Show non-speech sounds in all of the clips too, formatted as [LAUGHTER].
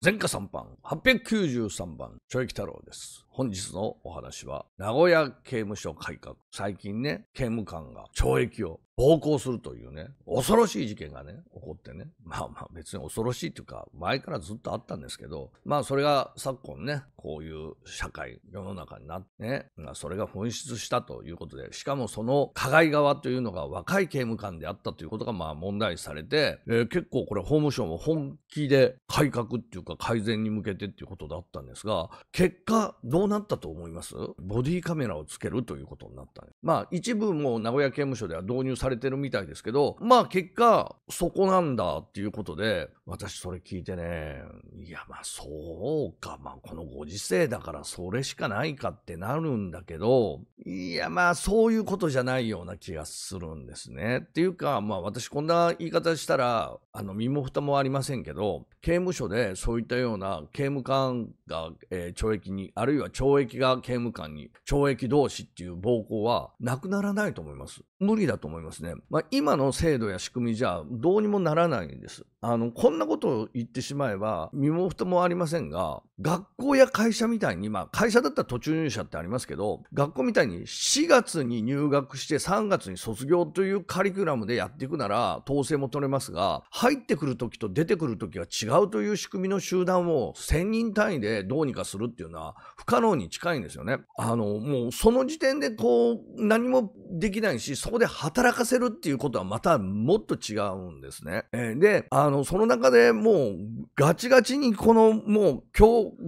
前科3番、893番、ちょいき太郎です。本日のお話は、名古屋刑務所改革。最近ね、刑務官が懲役を暴行するというね、恐ろしい事件がね、起こってね。まあまあ別に恐ろしいというか、前からずっとあったんですけど、まあそれが昨今ね、こういう社会、世の中になってまあ、それが紛失したということで、しかもその加害側というのが若い刑務官であったということがまあ問題視されて、えー、結構これ法務省も本気で改革っていうか改善に向けてっていうことだったんですが、結果どうなったと思いますボディカメラをつけるということになったね。まあ一部も名古屋刑務所では導入されてるみたいですけど、まあ結果、そこなんだっていうことで、私それ聞いてね、いやまあそうか、まあこのご時世だからそれしかないかってなるんだけど、いやまあそういうことじゃないような気がするんですね。っていうか、まあ私こんな言い方したら、あの身も蓋もありませんけど、刑務所でそういったような刑務官が、えー、懲役に、あるいは懲役が刑務官に、懲役同士っていう暴行はなくならないと思います。無理だと思いますね。まあ、今の制度や仕組みじゃどうにもならないんです。あの、こんなことを言ってしまえば、身も蓋もありませんが、学校や会社みたいに、まあ、会社だったら途中入社ってありますけど、学校みたいに4月に入学して3月に卒業というカリキュラムでやっていくなら、統制も取れますが、入ってくるときと出てくるときは違うという仕組みの集団を1000人単位でどうにかするっていうのは不可サロに近いんですよね。あの、もうその時点でこう、何もできないし、そこで働かせるっていうことはまたもっと違うんですね。えー、で、あの、その中でもうガチガチにこのもう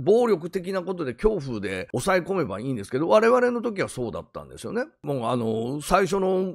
暴力的なことで恐怖で抑え込めばいいんですけど、我々の時はそうだったんですよね。もうあの、最初の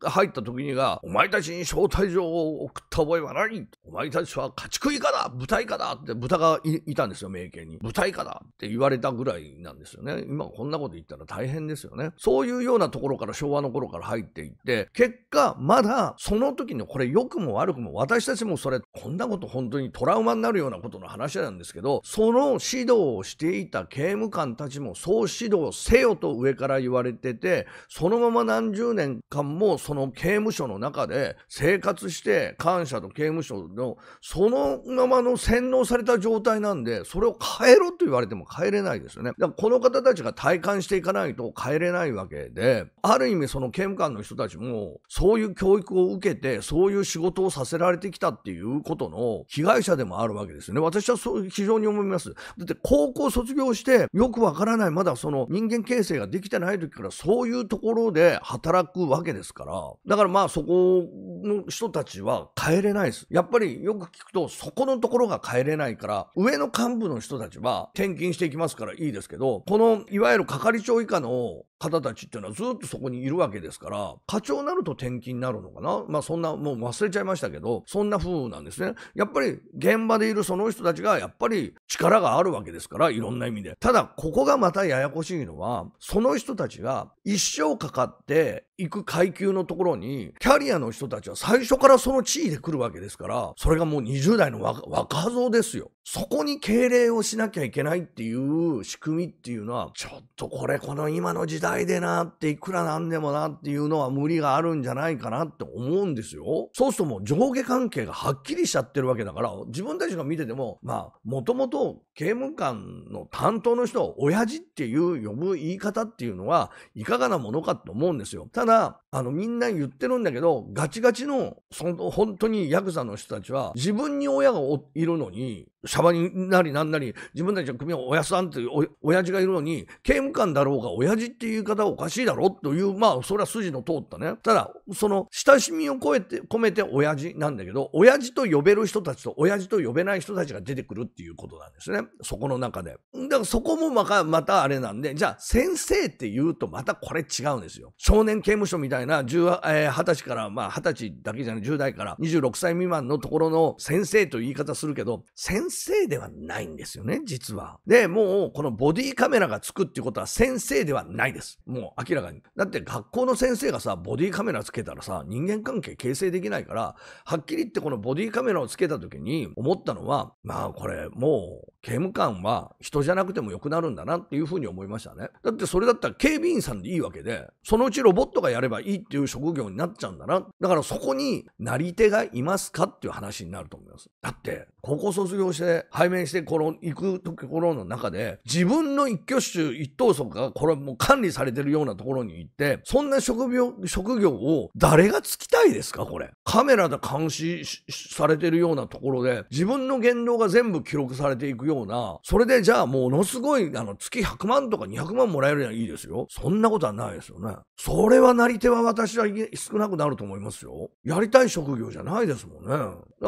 が入った時にが、お前たちに招待状を送った覚えはないお前たちは家畜以下だ舞台下だって豚がいたんですよ、名家に。舞台下だって言われたぐらいなんですよね。今こんなこと言ったら大変ですよね。そういうようなところから昭和の頃から入っていって、結果、まだその時のこれ良くも悪くも私たちもそれ、こんなこと本当にトラウマになるようなことの話なんですけど、その指導をしていた刑務官たちもそう指導せよと上から言われてて、そのまま何十年間もその刑務所の中で生活して感謝と刑務所のそのままの洗脳された状態なんでそれを変えろと言われても変えれないですよねだからこの方たちが体感していかないと変えれないわけである意味その刑務官の人たちもそういう教育を受けてそういう仕事をさせられてきたっていうことの被害者でもあるわけですよね私はそう非常に思いますだって高校卒業してよくわからないまだその人間形成ができてない時からそういうところで働くわけですから、だからまあそこの人たちは帰れないです。やっぱりよく聞くと、そこのところが帰れないから、上の幹部の人たちは転勤していきますからいいですけど、このいわゆる係長以下の方たちっていうのはずっとそこにいるわけですから、課長になると転勤になるのかなまあそんな、もう忘れちゃいましたけど、そんな風なんですね。やっぱり現場でいるその人たちがやっぱり力があるわけですから、いろんな意味で。ただ、ここがまたややこしいのは、その人たちが一生かかって行く階級のところに、キャリアの人たちは最初からその地位で来るわけですから、それがもう20代の若造ですよ。そこに敬礼をしなきゃいけないっていう仕組みっていうのは、ちょっとこれこの今の時代いでなっていくらなんでもなっていうのは無理があるんじゃないかなって思うんですよ。そうするともう上下関係がはっきりしちゃってるわけだから、自分たちが見てても、まあ、もともと刑務官の担当の人を親父っていう呼ぶ言い方っていうのはいかがなものかと思うんですよ。ただ、あのみんな言ってるんだけど、ガチガチの、その本当にヤクザの人たちは自分に親がいるのに、シャバになりなんなり、自分たちの組を親さんっていう親父がいるのに、刑務官だろうが親父っていう言い方おかしいだろという、まあ、それは筋の通ったね。ただ、その、親しみを超えて、込めて親父なんだけど、親父と呼べる人たちと親父と呼べない人たちが出てくるっていうことなんですね。そこの中で。だからそこもまた、またあれなんで、じゃあ、先生って言うとまたこれ違うんですよ。少年刑務所みたいな、二十えー、歳から、まあ、歳だけじゃない、10代から26歳未満のところの先生という言い方するけど、先生ではないんですよね、実は。で、もう、このボディカメラがつくっていうことは先生ではないです。。もう明らかに。だって学校の先生がさ、ボディカメラつけたらさ、人間関係形成できないから、はっきり言ってこのボディカメラをつけた時に思ったのは、まあこれもう刑務官は人じゃなくても良くなるんだなっていうふうに思いましたね。だってそれだったら警備員さんでいいわけで、そのうちロボットがやればいいっていう職業になっちゃうんだな。だからそこになり手がいますかっていう話になると思います。だって、高校卒業して、背面してこの行くところの中で、自分の一挙手一投足がこれもう管理されてるようなところに行って、そんな職業、職業を誰がつきたいですかこれ。カメラで監視されてるようなところで、自分の言動が全部記録されていくようような、それでじゃあものすごい、あの、月100万とか200万もらえるやいいですよ。そんなことはないですよね。それはなり手は私は少なくなると思いますよ。やりたい職業じゃないですもんね。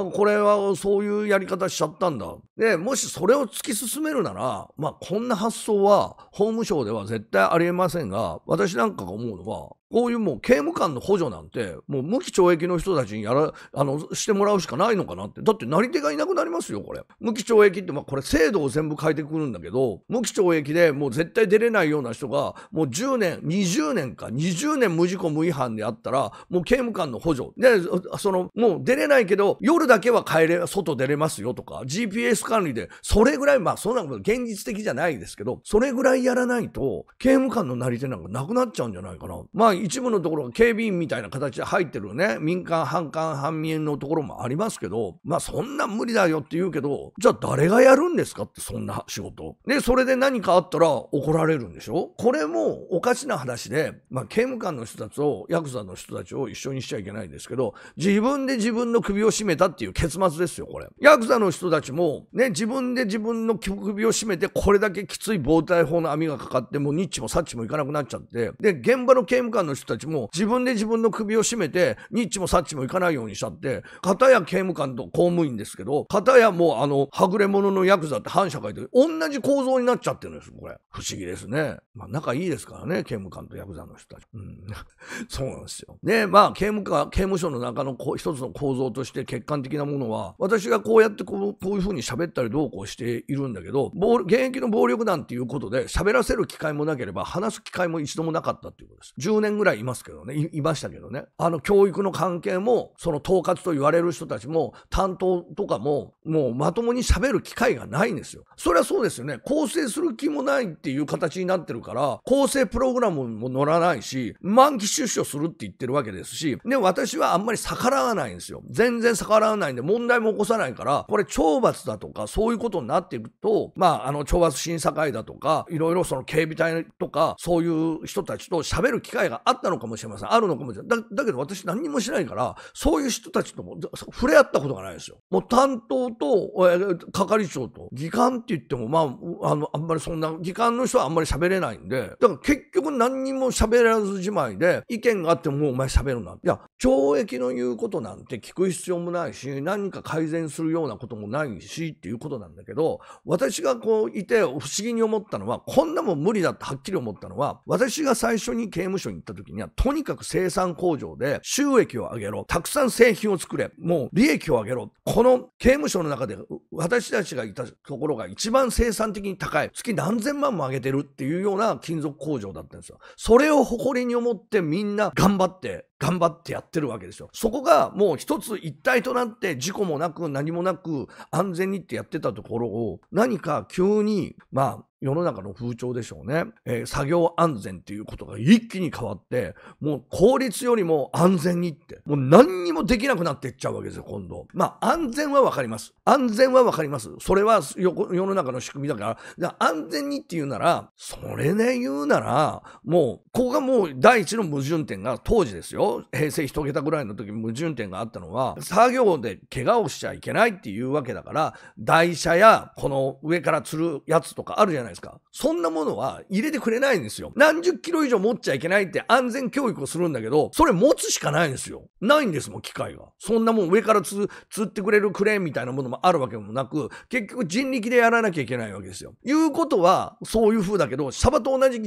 かこれはそういうやり方しちゃったんだ。で、もしそれを突き進めるなら、まあ、こんな発想は法務省では絶対ありえませんが、私なんかが思うのは、こういうもう刑務官の補助なんて、もう無期懲役の人たちにやら、あの、してもらうしかないのかなって。だってなり手がいなくなりますよ、これ。無期懲役って、まあこれ制度を全部変えてくるんだけど、無期懲役でもう絶対出れないような人が、もう10年、20年か、20年無事故無違反であったら、もう刑務官の補助。で、その、もう出れないけど、夜だけは帰れ、外出れますよとか、GPS 管理で、それぐらい、まあそんなこと現実的じゃないですけど、それぐらいやらないと、刑務官のなり手なんかなくなっちゃうんじゃないかな。まあ一部のところ警備員みたいな形で入ってるね、民間、反官、反民のところもありますけど、まあそんな無理だよって言うけど、じゃあ誰がやるんですかって、そんな仕事。で、それで何かあったら怒られるんでしょこれもおかしな話で、まあ刑務官の人たちを、ヤクザの人たちを一緒にしちゃいけないんですけど、自分で自分の首を絞めたったっていう結末ですよ、これ。ヤクザの人たちも、ね、自分で自分の首を絞めて、これだけきつい防体法の網がかかって、もうニッチもサッチもいかなくなっちゃって、で、現場の刑務官の人たちも、自分で自分の首を絞めて、ニッチもサッチもいかないようにしちゃって、片や刑務官と公務員ですけど、片やもうあの、はぐれ者のヤクザって反社会と同じ構造になっちゃってるんですこれ。不思議ですね。まあ、仲いいですからね、刑務官とヤクザの人たち。うん。[LAUGHS] そうなんですよ。ね、まあ、刑務官、刑務所の中の一つの構造として、欠陥感的なものは、私がこうやってこうこういうふうに喋ったりどうこうしているんだけど、現役の暴力団っていうことで喋らせる機会もなければ話す機会も一度もなかったっていうことです。10年ぐらいいますけどね、いましたけどね。あの教育の関係も、その統括と言われる人たちも、担当とかも、もうまともに喋る機会がないんですよ。それはそうですよね。構成する気もないっていう形になってるから、構成プログラムも乗らないし、満期出所するって言ってるわけですし、ね、私はあんまり逆らわないんですよ。全然逆らないんで問題も起こさないから、これ懲罰だとか、そういうことになっていくと、まあ、あの、懲罰審査会だとか、いろいろその警備隊とか、そういう人たちと喋る機会があったのかもしれません。あるのかもしれない。だだけど私何にもしないから、そういう人たちとも触れ合ったことがないですよ。もう担当と、え係長と、議官って言っても、まあ、あの、あんまりそんな、議官の人はあんまり喋れないんで、だから結局何にも喋らずじまいで、意見があってももうお前喋るな。いや、懲役の言うことなんて聞く必要もないし、何か改善するようなこともないしっていうことなんだけど、私がこういて不思議に思ったのは、こんなもん無理だってはっきり思ったのは、私が最初に刑務所に行った時には、とにかく生産工場で収益を上げろ、たくさん製品を作れ、もう利益を上げろ。この刑務所の中で私たちがいたところが一番生産的に高い、月何千万も上げてるっていうような金属工場だったんですよ。それを誇りに思ってみんな頑張って、頑張ってやってるわけですよ。そこがもう一つ一体となって事故もなく何もなく安全にってやってたところを何か急にまあ世の中の風潮でしょうね、えー、作業安全っていうことが一気に変わって、もう効率よりも安全にって、もう何にもできなくなっていっちゃうわけですよ、今度。まあ、安全はわかります。安全はわかります。それは世の中の仕組みだから、から安全にっていうなら、それで言うなら、もう、ここがもう第一の矛盾点が、当時ですよ、平成一桁ぐらいの時矛盾点があったのは、作業で怪我をしちゃいけないっていうわけだから、台車や、この上から吊るやつとかあるじゃないないですか。そんなものは入れてくれないんですよ。何十キロ以上持っちゃいけないって安全教育をするんだけど、それ持つしかないんですよ。ないんですもん、機械が。そんなもん上からつ、つってくれるクレーンみたいなものもあるわけもなく、結局人力でやらなきゃいけないわけですよ。いうことは、そういう風だけど、サバと同じ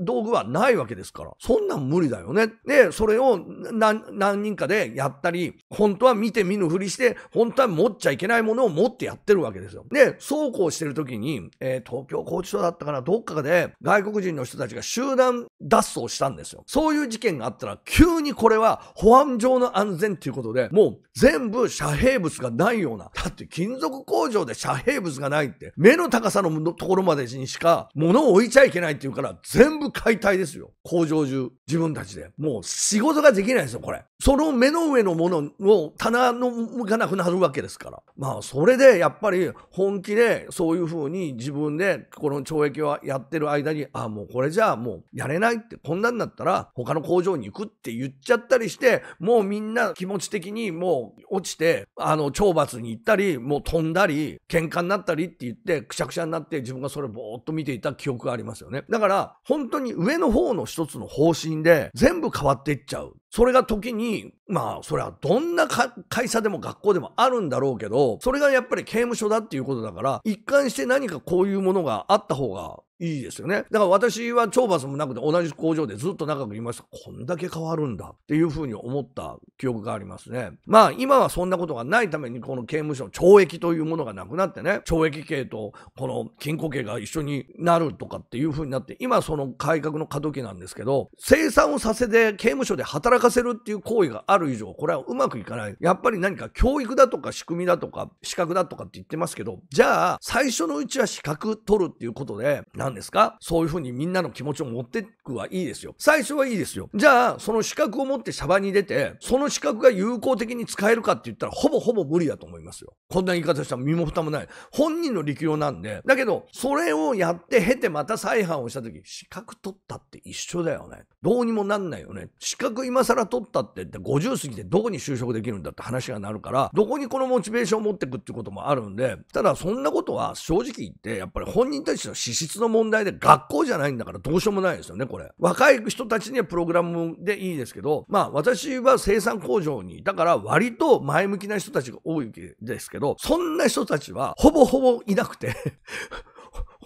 道具はないわけですから。そんなん無理だよね。で、それを何人かでやったり、本当は見て見ぬふりして、本当は持っちゃいけないものを持ってやってるわけですよ。で、そうこうしてる時に、えー、東京工ちそうだったかな、どっかで外国人の人たちが集団脱走したんですよ。そういう事件があったら、急にこれは保安上の安全っていうことで、もう全部遮蔽物がないような、だって金属工場で遮蔽物がないって、目の高さのところまでにしか物を置いちゃいけないっていうから、全部解体ですよ。工場中、自分たちで。もう仕事ができないですよ、これ。その目の上のものを棚のかなくなるわけですから。まあ、それでやっぱり本気でそういうふうに自分でこの懲役をやってる間に、ああ、もうこれじゃあもうやれないって、こんなんなったら他の工場に行くって言っちゃったりして、もうみんな気持ち的にもう落ちて、あの、懲罰に行ったり、もう飛んだり、喧嘩になったりって言って、くしゃくしゃになって自分がそれをぼーっと見ていた記憶がありますよね。だから、本当に上の方の一つの方針で全部変わっていっちゃう。それが時に、まあ、それはどんな会社でも学校でもあるんだろうけど、それがやっぱり刑務所だっていうことだから、一貫して何かこういうものがあった方がいいですよね。だから私は懲罰もなくて同じ工場でずっと長くいました。こんだけ変わるんだっていうふうに思った記憶がありますね。まあ今はそんなことがないためにこの刑務所の懲役というものがなくなってね、懲役刑とこの禁錮刑が一緒になるとかっていうふうになって、今その改革の過渡期なんですけど、生産をさせて刑務所で働かせるっていう行為がある以上、これはうまくいかない。やっぱり何か教育だとか仕組みだとか資格だとかって言ってますけど、じゃあ最初のうちは資格取るっていうことで、何ですかそういうふうにみんなの気持ちを持っていくはいいですよ。最初はいいですよ。じゃあ、その資格を持ってシャバに出て、その資格が有効的に使えるかって言ったら、ほぼほぼ無理だと思いますよ。こんな言い方したら身も蓋もない。本人の力量なんで。だけど、それをやって経てまた再犯をした時、資格取ったって一緒だよね。どうにもなんないよね。資格今更取ったってって50過ぎてどこに就職できるんだって話がなるから、どこにこのモチベーションを持ってくってこともあるんで、ただそんなことは正直言って、やっぱり本人たちの資質の問題で学校じゃないんだからどうしようもないですよね、これ。若い人たちにはプログラムでいいですけど、まあ私は生産工場にいたから割と前向きな人たちが多いですけど、そんな人たちはほぼほぼいなくて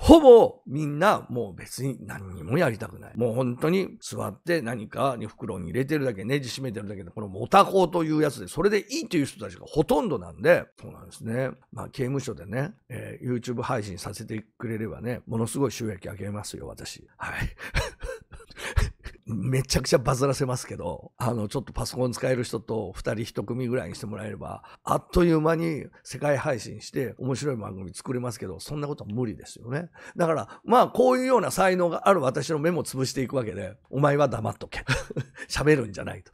ほぼみんなもう別に何にもやりたくない。もう本当に座って何かに袋に入れてるだけ、ネジ締めてるだけで、このモタコというやつで、それでいいという人たちがほとんどなんで、そうなんですね。まあ刑務所でね、えー、YouTube 配信させてくれればね、ものすごい収益上げますよ、私。はい。めちゃくちゃバズらせますけど、あの、ちょっとパソコン使える人と二人一組ぐらいにしてもらえれば、あっという間に世界配信して面白い番組作れますけど、そんなことは無理ですよね。だから、まあ、こういうような才能がある私の目も潰していくわけで、お前は黙っとけ。[LAUGHS] 喋るんじゃないと。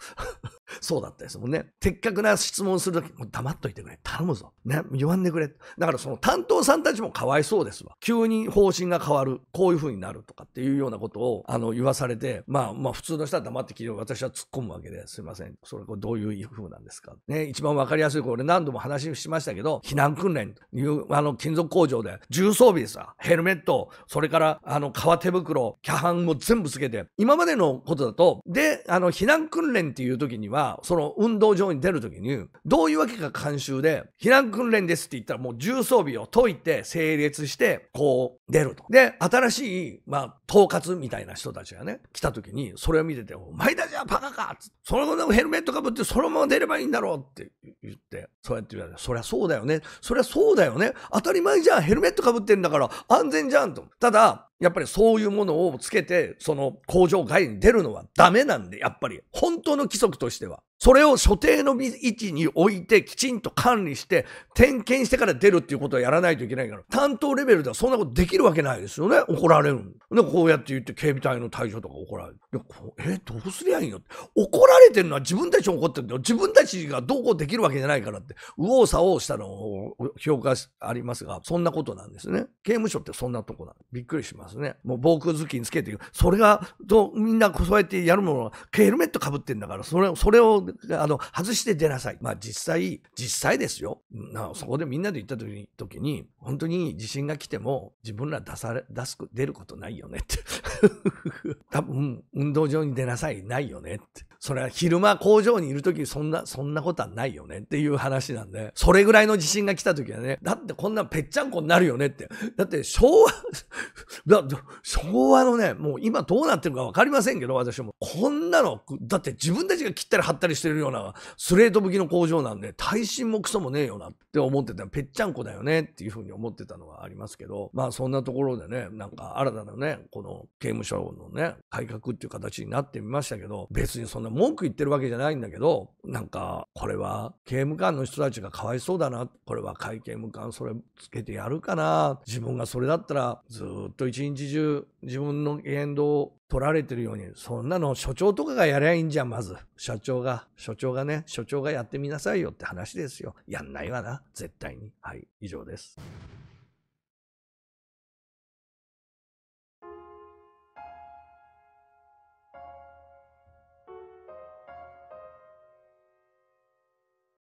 そうだったですもんね。的確な質問するとき、もう黙っといてくれ。頼むぞ。ね、言わんでくれ。だからその担当さんたちもかわいそうですわ。急に方針が変わる。こういう風になるとかっていうようなことを、あの、言わされて、まあまあ普通の人は黙って聞いて、私は突っ込むわけですいません。それこれどういう風なんですか。ね、一番わかりやすい、これ何度も話しましたけど、避難訓練という、あの、金属工場で重装備ですわ。ヘルメット、それから、あの、革手袋、キャハンも全部つけて、今までのことだと、で、あの、避難訓練っていう時には、その運動場に出るときに、どういうわけか監修で、避難訓練ですって言ったらもう重装備を解いて、整列して、こう出ると。で、新しい、まあ、統括みたいな人たちがね、来たときに、それを見てて、お前たちはバカかそのままヘルメットかぶって、そのまま出ればいいんだろうって言って、そうやって言われて、そりゃそうだよね。そりゃそうだよね。当たり前じゃん。ヘルメットかぶってんだから安全じゃんと。ただ、やっぱりそういうものをつけて、その工場外に出るのはダメなんで、やっぱり。本当の規則としては。それを所定の位置に置いてきちんと管理して、点検してから出るっていうことはやらないといけないから、担当レベルではそんなことできるわけないですよね。怒られる。で、こうやって言って警備隊の対象とか怒られる。でえ、どうすりゃいいの怒られてるのは自分たち怒ってるんだよ。自分たちがどうこうできるわけじゃないからって、右往左往したのを評価ありますが、そんなことなんですね。刑務所ってそんなとこなんびっくりしますね。もう防空頭巾つけていく。それが、みんなそうやってやるものは、ヘルメットかぶってんだから、それそれをあの、外して出なさい。まあ実際、実際ですよ。なそこでみんなで行った時に、時に本当に地震が来ても自分ら出され、出す、出ることないよねって [LAUGHS] 多分、運動場に出なさい、ないよねって。それは昼間工場にいる時そんな、そんなことはないよねっていう話なんで、それぐらいの地震が来た時はね、だってこんなぺっちゃんこになるよねって。だって昭和、[LAUGHS] 昭和のね、もう今どうなってるかわかりませんけど、私も。こんなの、だって自分たちが切ったり貼ったりしてるようなスレート武きの工場なんで、耐震もクソもねえよなって思ってた。ぺっちゃんこだよねっていうふうに思ってたのはありますけど、まあそんなところでね、なんか新たなね、この建務所のね、改革っていう形になってみましたけど、別にそんな文句言ってるわけじゃないんだけど、なんか、これは刑務官の人たちがかわいそうだな、これは会刑務官それつけてやるかな、自分がそれだったらずっと一日中自分の言動を取られてるように、そんなの所長とかがやりゃいいんじゃん、まず。社長が、所長がね、所長がやってみなさいよって話ですよ。やんないわな、絶対に。はい、以上です。